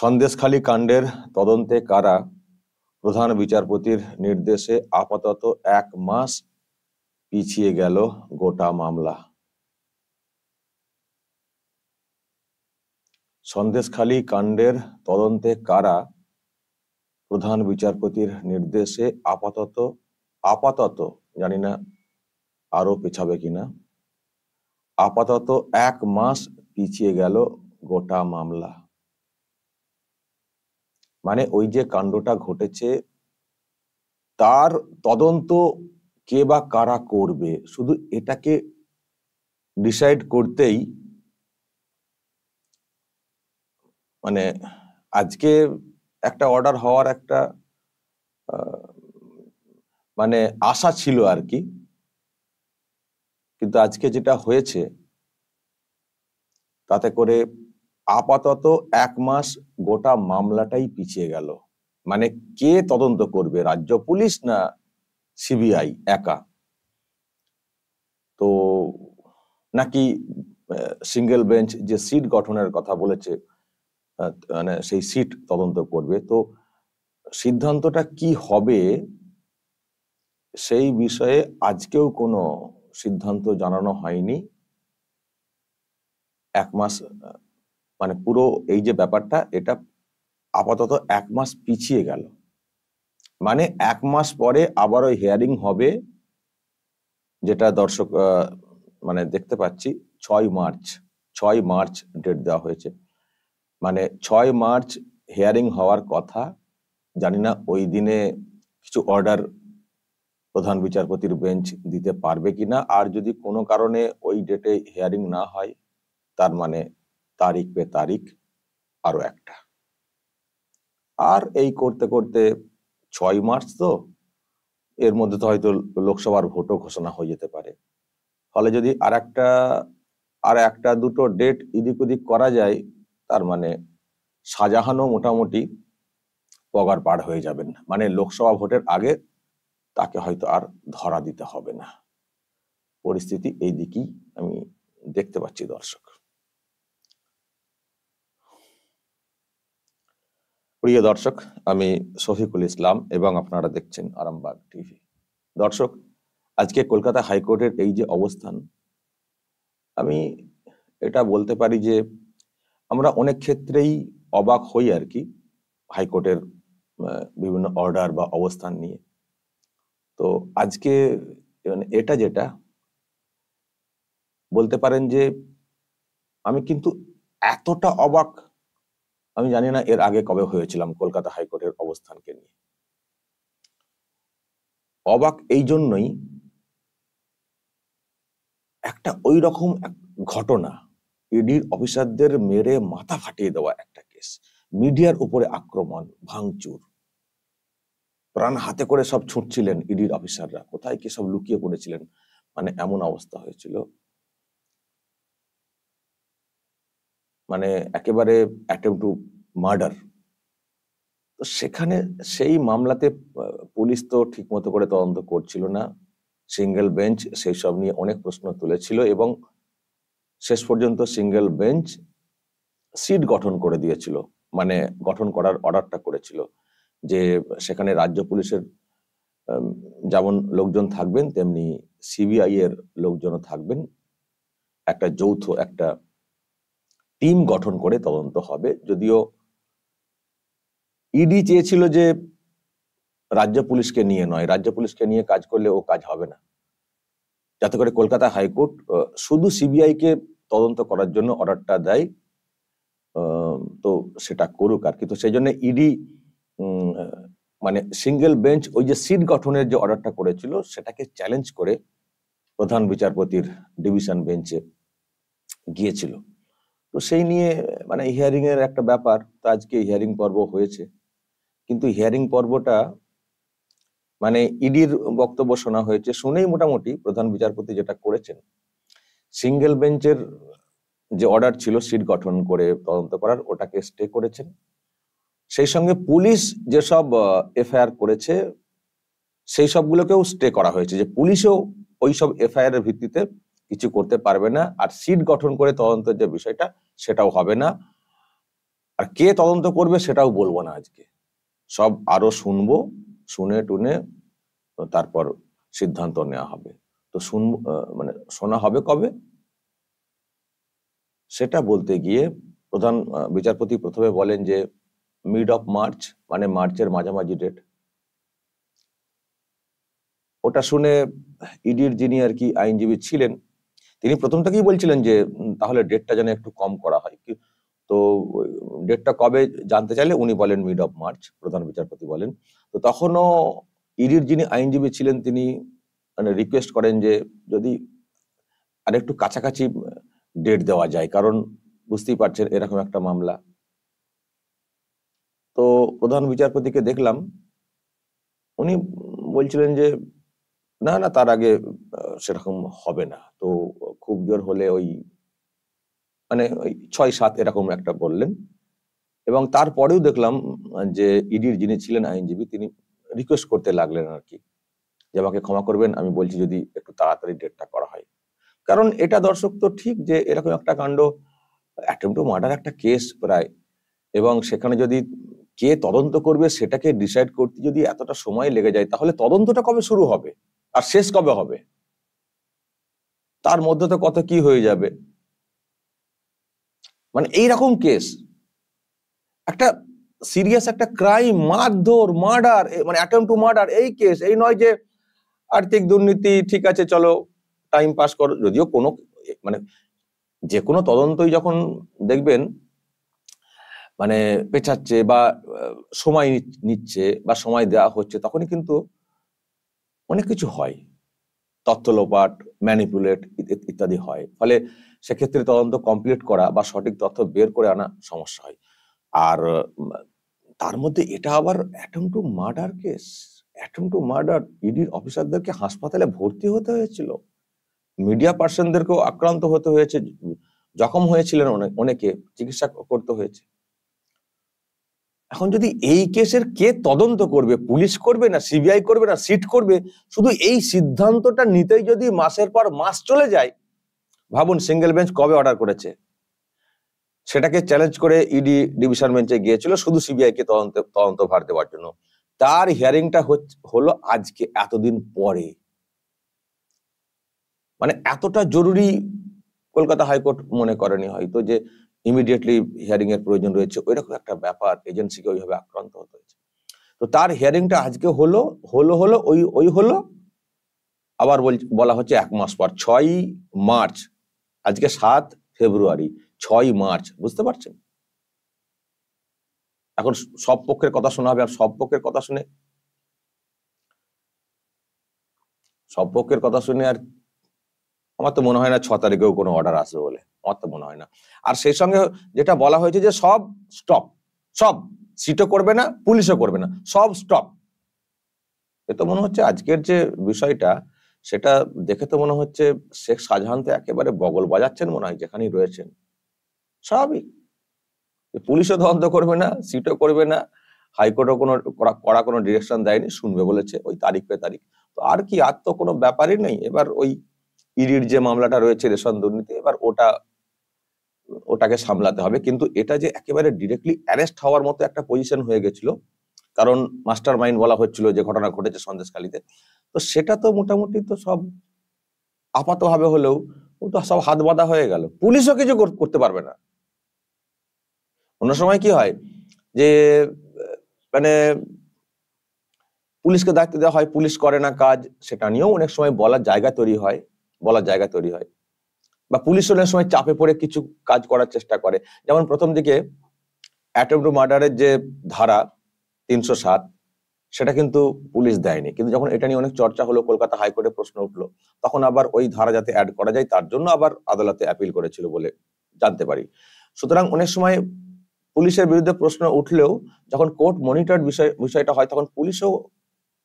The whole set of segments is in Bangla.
সন্দেশখালী কাণ্ডের তদন্তে কারা প্রধান বিচারপতির নির্দেশে আপাতত এক মাস পিছিয়ে গেল গোটা মামলা সন্দেশখালী কাণ্ডের তদন্তে কারা প্রধান বিচারপতির নির্দেশে আপাতত আপাতত জানি না আরো পেছাবে কিনা আপাতত এক মাস পিছিয়ে গেল গোটা মামলা মানে ওই যে কাণ্ডটা ঘটেছে তার তদন্ত কে বা কারা করবে শুধু এটাকে ডিসাইড করতেই মানে আজকে একটা অর্ডার হওয়ার একটা মানে আশা ছিল আর কি কিন্তু আজকে যেটা হয়েছে তাতে করে আপাতত এক মাস গোটা মামলাটাই পিছিয়ে গেল মানে কে তদন্ত করবে রাজ্য পুলিশ না সিবিআই একা তো নাকি সিঙ্গেল বেঞ্চ যে সিট গঠনের কথা বলেছে মানে সেই সিট তদন্ত করবে তো সিদ্ধান্তটা কি হবে সেই বিষয়ে আজকেও কোনো সিদ্ধান্ত জানানো হয়নি এক মাস মানে পুরো এই যে ব্যাপারটা এটা আপাতত এক মাস পিছিয়ে গেল মানে এক মাস পরে আবার ওই হেয়ারিং হবে যেটা দর্শক মানে দেখতে পাচ্ছি ছয় মার্চ ছয় মার্চ ডেট দেওয়া হয়েছে মানে ছয় মার্চ হেয়ারিং হওয়ার কথা জানি না ওই দিনে কিছু অর্ডার প্রধান বিচারপতির বেঞ্চ দিতে পারবে কিনা আর যদি কোনো কারণে ওই ডেটে হেয়ারিং না হয় তার মানে তারিখ পে তারিখ আরো একটা আর এই করতে করতে ছয় মার্চ তো এর মধ্যে তো হয়তো লোকসভার ভোটও ঘোষণা হয়ে যেতে পারে ফলে যদি আর একটা আর একটা দুটো ডেট ইদিক ওদিক করা যায় তার মানে শাহজাহানও মোটামুটি পগার পার হয়ে যাবেন মানে লোকসভা ভোটের আগে তাকে হয়তো আর ধরা দিতে হবে না পরিস্থিতি এই দিকেই আমি দেখতে পাচ্ছি দর্শক প্রিয় দর্শক আমি শফিকুল ইসলাম এবং আপনারা দেখছেন আরামবাগ টিভি দর্শক আজকে কলকাতা হাইকোর্টের এই যে অবস্থান আমি এটা বলতে পারি যে আমরা অনেক ক্ষেত্রেই অবাক হই আর কি হাইকোর্টের বিভিন্ন অর্ডার বা অবস্থান নিয়ে তো আজকে মানে এটা যেটা বলতে পারেন যে আমি কিন্তু এতটা অবাক আমি জানি না এর আগে কবে হয়েছিলাম কলকাতা হাইকোর্টের অবস্থানকে নিয়ে অবাক এই জন্যই একটা ওই রকম ঘটনা ইডির অফিসারদের মেরে মাথা ফাটিয়ে দেওয়া একটা কেস মিডিয়ার উপরে আক্রমণ ভাঙচুর প্রাণ হাতে করে সব ছুটছিলেন ইডির অফিসাররা কোথায় কি সব লুকিয়ে পড়েছিলেন মানে এমন অবস্থা হয়েছিল মানে একেবারে অ্যাটেম্প টু মার্ডার তো সেখানে সেই মামলাতে পুলিশ তো ঠিকমতো করে তদন্ত করছিল না সিঙ্গেল বেঞ্চ সেই সব নিয়ে অনেক প্রশ্ন তুলেছিল এবং শেষ পর্যন্ত সিঙ্গেল বেঞ্চ সিট গঠন করে দিয়েছিল মানে গঠন করার অর্ডারটা করেছিল যে সেখানে রাজ্য পুলিশের যেমন লোকজন থাকবেন তেমনি সিবিআই এর লোকজনও থাকবেন একটা যৌথ একটা টিম গঠন করে তদন্ত হবে যদিও ইডি e চেয়েছিল যে রাজ্য পুলিশকে নিয়ে নয় রাজ্য পুলিশকে নিয়ে কাজ করলে ও কাজ হবে না যাতে করে কলকাতা হাইকোর্ট শুধু সিবিআই কে তদন্ত করার জন্য অর্ডারটা দেয় তো সেটা করুক আর কিন্তু সেই জন্য ইডি e মানে সিঙ্গেল বেঞ্চ ওই যে সিট গঠনের যে অর্ডারটা করেছিল সেটাকে চ্যালেঞ্জ করে প্রধান বিচারপতির ডিভিশন বেঞ্চে গিয়েছিল তো সেই নিয়ে মানে হিয়ারিং এর একটা ব্যাপার তো আজকে হিয়ারিং পর্ব হয়েছে কিন্তু হিয়ারিং পর্বটা মানে ইডির বক্তব্য শোনা হয়েছে শুনেই মোটামুটি প্রধান বিচারপতি যেটা করেছেন সিঙ্গেল বেঞ্চের যে অর্ডার ছিল সিট গঠন করে তদন্ত করার ওটাকে স্টে করেছেন সেই সঙ্গে পুলিশ যেসব এফআইআর করেছে সেই সবগুলোকেও স্টে করা হয়েছে যে পুলিশও ওই সব এফআইআর এর ভিত্তিতে কিছু করতে পারবে না আর সিট গঠন করে তদন্তের যে বিষয়টা সেটাও হবে না আর কে তদন্ত করবে সেটাও বলবো না আজকে সব আরো শুনবো শুনে টুনে তারপর সিদ্ধান্ত নেওয়া হবে তো শুন মানে শোনা হবে কবে সেটা বলতে গিয়ে প্রধান বিচারপতি প্রথমে বলেন যে মিড অফ মার্চ মানে মার্চের মাঝামাঝি ডেট ওটা শুনে ইডির যিনি আর কি আইনজীবী ছিলেন তিনি প্রথম থেকেই বলছিলেন যে তাহলে ডেটটা যেন একটু কম করা হয় তো ডেটটা কবে জানতে চাইলে উনি বলেন মিড অফ মার্চ প্রধান বিচারপতি বলেন তো তখনও ইডির যিনি আইনজীবী ছিলেন তিনি মানে রিকোয়েস্ট করেন যে যদি আরেকটু কাছাকাছি ডেট দেওয়া যায় কারণ বুঝতেই পারছেন এরকম একটা মামলা তো প্রধান বিচারপতিকে দেখলাম উনি বলছিলেন যে না না তার আগে সেরকম হবে না তো খুব জোর হলে ওই মানে ওই ছয় সাত এরকম একটা বললেন এবং তারপরেও দেখলাম যে ইডির যিনি ছিলেন আইনজীবী তিনি রিকোয়েস্ট করতে লাগলেন আর কি যে আমাকে ক্ষমা করবেন আমি বলছি যদি একটু তাড়াতাড়ি ডেটটা করা হয় কারণ এটা দর্শক তো ঠিক যে এরকম একটা কাণ্ড অ্যাটেম্প টু মার্ডার একটা কেস প্রায় এবং সেখানে যদি কে তদন্ত করবে সেটাকে ডিসাইড করতে যদি এতটা সময় লেগে যায় তাহলে তদন্তটা কবে শুরু হবে আর শেষ কবে হবে তার মধ্যে তো কত কি হয়ে যাবে মানে এইরকম কেস একটা সিরিয়াস একটা ক্রাইম মারধর মার্ডার মানে অ্যাটেম্প টু মার্ডার এই কেস এই নয় যে আর্থিক দুর্নীতি ঠিক আছে চলো টাইম পাস করো যদিও কোনো মানে যে কোনো তদন্তই যখন দেখবেন মানে পেঁচাচ্ছে বা সময় নিচ্ছে বা সময় দেওয়া হচ্ছে তখনই কিন্তু অনেক কিছু হয় তথ্য লোপাট ম্যানিপুলেট ইত্যাদি হয় ফলে সেক্ষেত্রে তদন্ত কমপ্লিট করা বা সঠিক তথ্য বের করে আনা সমস্যা হয় আর তার মধ্যে এটা আবার attempt to murder case attempt to murder ইডির অফিসারদেরকে হাসপাতালে ভর্তি হতে হয়েছিল মিডিয়া পার্সনদেরকেও আক্রান্ত হতে হয়েছে জখম হয়েছিলেন অনেকে চিকিৎসা করতে হয়েছে এখন যদি এই কেসের কে তদন্ত করবে পুলিশ করবে না সিবিআই করবে না সিট করবে শুধু এই সিদ্ধান্তটা নিতেই যদি মাসের পর মাস চলে যায় ভাবুন সিঙ্গেল বেঞ্চ কবে অর্ডার করেছে সেটাকে চ্যালেঞ্জ করে ইডি ডিভিশন বেঞ্চে গিয়েছিল শুধু সিবিআই কে তদন্ত তদন্ত ভার দেওয়ার জন্য তার হিয়ারিংটা হলো আজকে এতদিন পরে মানে এতটা জরুরি কলকাতা হাইকোর্ট মনে করেনি হয়তো যে ইমিডিয়েটলি হিয়ারিং এর প্রয়োজন রয়েছে ওইরকম একটা ব্যাপার এজেন্সিকে ওইভাবে আক্রান্ত হতে হয়েছে তো তার হিয়ারিংটা আজকে হলো হলো হলো ওই ওই হলো আবার বলা হচ্ছে এক মাস পর ছয় মার্চ আজকে সাত ফেব্রুয়ারি ছয় মার্চ বুঝতে পারছেন এখন সব পক্ষের কথা শোনা হবে আর সব পক্ষের কথা শুনে সব পক্ষের কথা শুনে আর আমার তো মনে হয় না ছ তারিখেও কোনো অর্ডার আসবে বলে আমার তো মনে হয় না আর সেই সঙ্গে যেটা বলা হয়েছে যে সব স্টপ সব সিটও করবে না পুলিশও করবে না সব স্টপ এ তো মনে হচ্ছে আজকের যে বিষয়টা সেটা দেখে তো মনে হচ্ছে শেখ শাহজাহান তো একেবারে বগল বাজাচ্ছেন মনে হয় যেখানেই রয়েছেন স্বাভাবিক পুলিশও তদন্ত করবে না সিটও করবে না হাইকোর্টও কোনো করা কোনো ডিরেকশন দেয়নি শুনবে বলেছে ওই তারিখ পে তারিখ তো আর কি আর তো কোনো ব্যাপারই নেই এবার ওই ইডির যে মামলাটা রয়েছে রেশন দুর্নীতি এবার ওটা ওটাকে সামলাতে হবে কিন্তু এটা যে একেবারে ডিরেক্টলি অ্যারেস্ট হওয়ার মতো একটা পজিশন হয়ে গেছিল কারণ মাস্টার মাইন্ড বলা হচ্ছিল যে ঘটনা ঘটেছে সন্দেশকালীতে তো সেটা তো মোটামুটি তো সব আপাতভাবে হলেও তো সব হাত বাঁধা হয়ে গেল পুলিশও কিছু করতে পারবে না অন্য সময় কি হয় যে মানে পুলিশকে দায়িত্ব দেওয়া হয় পুলিশ করে না কাজ সেটা নিয়েও অনেক সময় বলার জায়গা তৈরি হয় বলার জায়গা তৈরি হয় বা পুলিশ অনেক সময় চাপে পড়ে কিছু কাজ করার চেষ্টা করে যেমন প্রথম দিকে অ্যাটেম্প টু মার্ডারের যে ধারা তিনশো সাত সেটা কিন্তু পুলিশ দেয়নি কিন্তু যখন এটা নিয়ে অনেক চর্চা হলো কলকাতা হাইকোর্টে প্রশ্ন উঠলো তখন আবার ওই ধারা যাতে অ্যাড করা যায় তার জন্য আবার আদালতে অ্যাপিল করেছিল বলে জানতে পারি সুতরাং অনেক সময় পুলিশের বিরুদ্ধে প্রশ্ন উঠলেও যখন কোর্ট মনিটর বিষয় বিষয়টা হয় তখন পুলিশও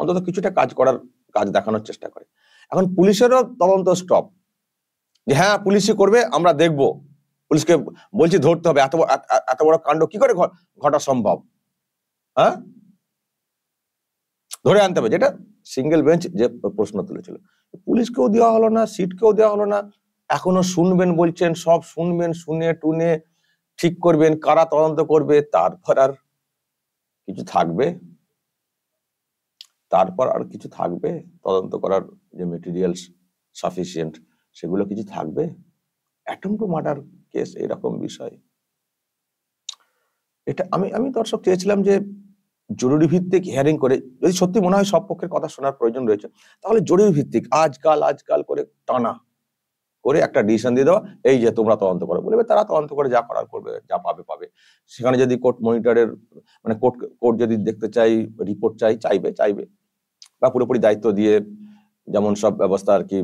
অন্তত কিছুটা কাজ করার কাজ দেখানোর চেষ্টা করে এখন পুলিশেরও তদন্ত স্টপ যে হ্যাঁ পুলিশই করবে আমরা দেখব পুলিশকে বলছি ধরতে হবে এত এত বড় কাণ্ড কি করে ঘটা সম্ভব হ্যাঁ ধরে আনতে হবে যেটা সিঙ্গেল বেঞ্চ যে প্রশ্ন তুলেছিল পুলিশকেও দেওয়া হলো না সিটকেও দেওয়া হলো না এখনো শুনবেন বলছেন সব শুনবেন শুনে টুনে ঠিক করবেন কারা তদন্ত করবে তারপর আর কিছু থাকবে তারপর আর কিছু থাকবে তদন্ত করার যে মেটেরিয়ালস সাফিসিয়েন্ট সেগুলো কিছু থাকবে অ্যাটেম্প টু মার্ডার কেস এরকম বিষয় এটা আমি আমি দর্শক চেয়েছিলাম যে জরুরি ভিত্তিক হিয়ারিং করে যদি সত্যি মনে হয় সব পক্ষের কথা শোনার প্রয়োজন রয়েছে তাহলে জরুরি ভিত্তিক আজকাল আজকাল করে টানা করে একটা ডিসিশন দিয়ে দেওয়া এই যে তোমরা তদন্ত করো বলবে তারা তদন্ত করে যা করার করবে যা পাবে পাবে সেখানে যদি কোর্ট মনিটরের মানে কোর্ট কোর্ট যদি দেখতে চাই রিপোর্ট চাই চাইবে চাইবে বা পুরোপুরি দায়িত্ব দিয়ে যেমন সব ব্যবস্থা আর কি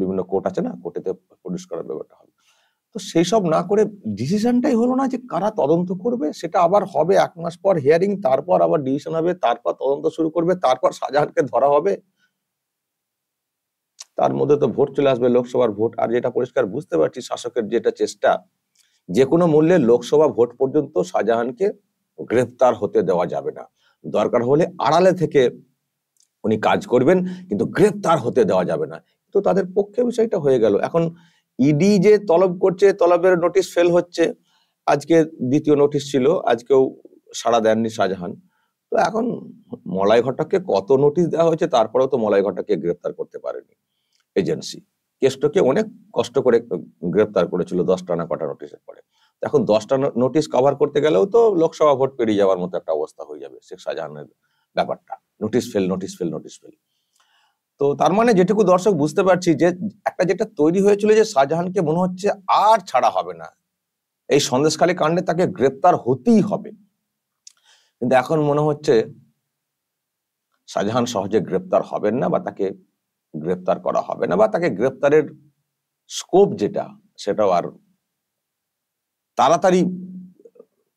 বিভিন্ন কোর্ট আছে না কোর্টেতে প্রডিউস করার ব্যাপারটা হবে তো সেই সব না করে ডিসিশনটাই হলো না যে কারা তদন্ত করবে সেটা আবার হবে এক মাস পর হিয়ারিং তারপর আবার ডিসিশন হবে তারপর তদন্ত শুরু করবে তারপর শাহজাহানকে ধরা হবে তার মধ্যে তো ভোট চলে আসবে লোকসভার ভোট আর যেটা পরিষ্কার বুঝতে পারছি শাসকের যেটা চেষ্টা যে কোনো মূল্যে লোকসভা ভোট পর্যন্ত শাহজাহানকে গ্রেফতার হতে দেওয়া যাবে না দরকার হলে আড়ালে থেকে উনি কাজ করবেন কিন্তু গ্রেফতার হতে দেওয়া যাবে না তো তাদের পক্ষে বিষয়টা হয়ে গেল এখন ইডি e যে তলব করছে তলবের নোটিশ ফেল হচ্ছে আজকে দ্বিতীয় নোটিশ ছিল আজকেও সাড়া দেননি শাহজাহান তো এখন মলাই ঘটককে কত নোটিশ দেওয়া হয়েছে তারপরেও তো মলাই ঘটককে গ্রেপ্তার করতে পারেনি এজেন্সি কেসটাকে অনেক কষ্ট করে গ্রেপ্তার করেছিল দশটা না কটা নোটিশের পরে এখন দশটা নোটিশ কভার করতে গেলেও তো লোকসভা ভোট পেরিয়ে যাওয়ার মতো একটা অবস্থা হয়ে যাবে শেখ শাহজাহানের ব্যাপারটা notice fail notice fail notice fail তো তার মানে যেটুকু দর্শক বুঝতে পারছি যে একটা যেটা তৈরি হয়েছিল যে শাহজাহানকে মনে হচ্ছে আর ছাড়া হবে না এই সন্দেশকালী কাণ্ডে তাকে গ্রেপ্তার হতেই হবে কিন্তু এখন মনে হচ্ছে শাহজাহান সহজে গ্রেপ্তার হবেন না বা তাকে গ্রেপ্তার করা হবে না বা তাকে গ্রেপ্তারের স্কোপ যেটা সেটাও আর তাড়াতাড়ি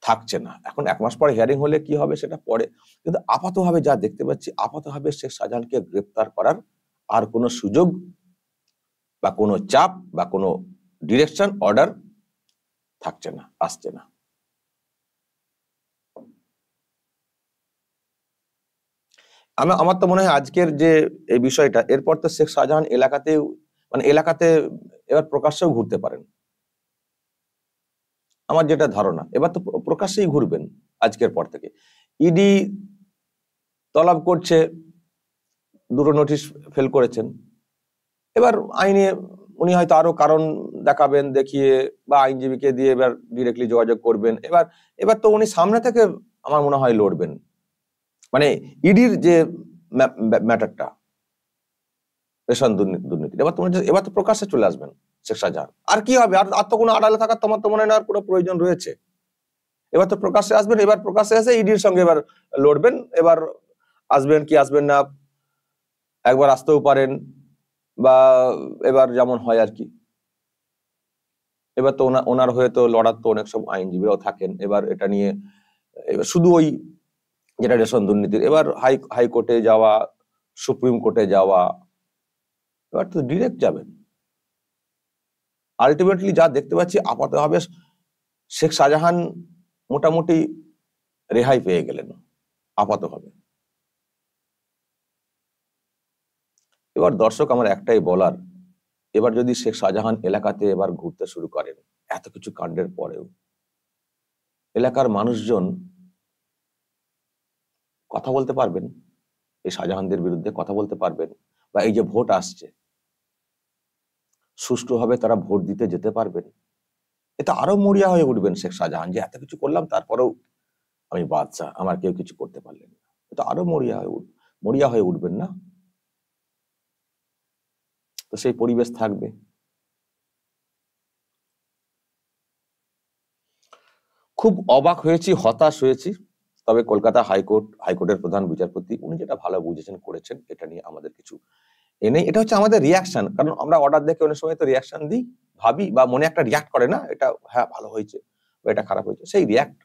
থাকছে না এখন এক মাস পরে হিয়ারিং হলে কি হবে সেটা পরে কিন্তু আপাতভাবে যা দেখতে পাচ্ছি আপাতভাবে শেখ শাহজাহানকে গ্রেপ্তার করার আর কোনো সুযোগ বা কোনো চাপ বা কোনো ডিরেকশন অর্ডার থাকছে না আসছে না আমি আমার তো মনে হয় আজকের যে এই বিষয়টা এরপর তো শেখ শাহজাহান এলাকাতে মানে এলাকাতে এবার প্রকাশ্যেও ঘুরতে পারেন আমার যেটা ধারণা এবার তো প্রকাশ্যেই ঘুরবেন আজকের পর থেকে ইডি তলাব করছে দুটো নোটিশ ফেল করেছেন এবার আইনে উনি হয়তো আরো কারণ দেখাবেন দেখিয়ে বা আইনজীবীকে দিয়ে এবার ডিরেক্টলি যোগাযোগ করবেন এবার এবার তো উনি সামনে থেকে আমার মনে হয় লড়বেন মানে ইডির যে ম্যাটারটা রেশন দুর্নীতি এবার তো এবার তো প্রকাশ্যে চলে আসবেন শেখ আর কি হবে আর আর তো কোনো আড়ালে থাকার তোমার তো মনে নেওয়ার কোনো প্রয়োজন রয়েছে এবার তো প্রকাশ্যে আসবেন এবার প্রকাশ্যে এসে ইডির সঙ্গে এবার লড়বেন এবার আসবেন কি আসবেন না একবার আসতেও পারেন বা এবার যেমন হয় আর কি এবার তো ওনার হয়ে তো লড়ার তো অনেক সব আইনজীবীরাও থাকেন এবার এটা নিয়ে এবার শুধু ওই যেটা রেশন দুর্নীতির এবার হাই হাইকোর্টে যাওয়া সুপ্রিম কোর্টে যাওয়া এবার তো ডিরেক্ট যাবেন আলটিমেটলি যা দেখতে পাচ্ছি আপাতভাবে শেখ শাহজাহান মোটামুটি রেহাই পেয়ে গেলেন আপাতভাবে এবার দর্শক আমার একটাই বলার এবার যদি শেখ শাহজাহান এলাকাতে এবার ঘুরতে শুরু করেন এত কিছু কাণ্ডের পরেও এলাকার মানুষজন কথা বলতে পারবেন এই শাহজাহানদের বিরুদ্ধে কথা বলতে পারবেন বা এই যে ভোট আসছে সুষ্ঠুভাবে তারা ভোট দিতে যেতে পারবেন এটা আরো মরিয়া হয়ে উঠবেন শেখ শাহজাহান যে এত কিছু করলাম তারপরেও আমি বাদশাহ আমার কেউ কিছু করতে পারলেন না এটা আরো মরিয়া হয়ে উঠ মরিয়া হয়ে উঠবেন না তো সেই পরিবেশ থাকবে খুব অবাক হয়েছি হতাশ হয়েছি তবে কলকাতা হাইকোর্ট হাইকোর্টের প্রধান বিচারপতি উনি যেটা ভালো বুঝেছেন করেছেন এটা নিয়ে আমাদের কিছু এ নেই এটা হচ্ছে আমাদের রিয়াকশন কারণ আমরা অর্ডার দেখে অনেক সময় তো রিয়াকশন দিই ভাবি বা মনে একটা রিয়াক্ট করে না এটা হ্যাঁ ভালো হয়েছে বা এটা খারাপ হয়েছে সেই রিয়াক্ট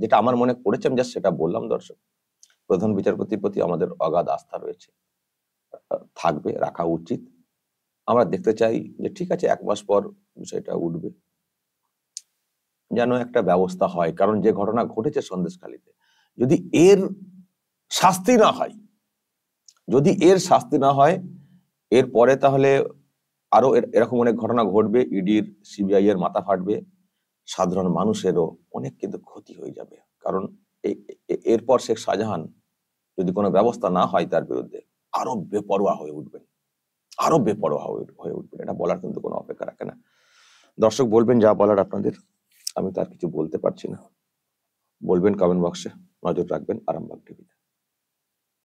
যেটা আমার মনে করেছে আমি জাস্ট সেটা বললাম দর্শক প্রধান বিচারপতির প্রতি আমাদের অগাধ আস্থা রয়েছে থাকবে রাখা উচিত আমরা দেখতে চাই যে ঠিক আছে এক মাস পর বিষয়টা উঠবে যেন একটা ব্যবস্থা হয় কারণ যে ঘটনা ঘটেছে সন্দেশখালীতে যদি এর শাস্তি না হয় যদি এর শাস্তি না হয় এরপরে তাহলে আরো এরকম অনেক ঘটনা ঘটবে ইডির সিবিআই এর মাথা ফাটবে সাধারণ মানুষেরও অনেক কিন্তু ক্ষতি হয়ে যাবে কারণ এরপর শেখ শাহজাহান যদি কোনো ব্যবস্থা না হয় তার বিরুদ্ধে আরো বেপরোয়া হয়ে উঠবেন আরো বেপরোয়া হয়ে উঠবেন এটা বলার কিন্তু কোনো অপেক্ষা রাখে না দর্শক বলবেন যা বলার আপনাদের আমি তার কিছু বলতে পারছি না বলবেন কমেন্ট বক্সে নজর রাখবেন আরামবাগ টিভিতে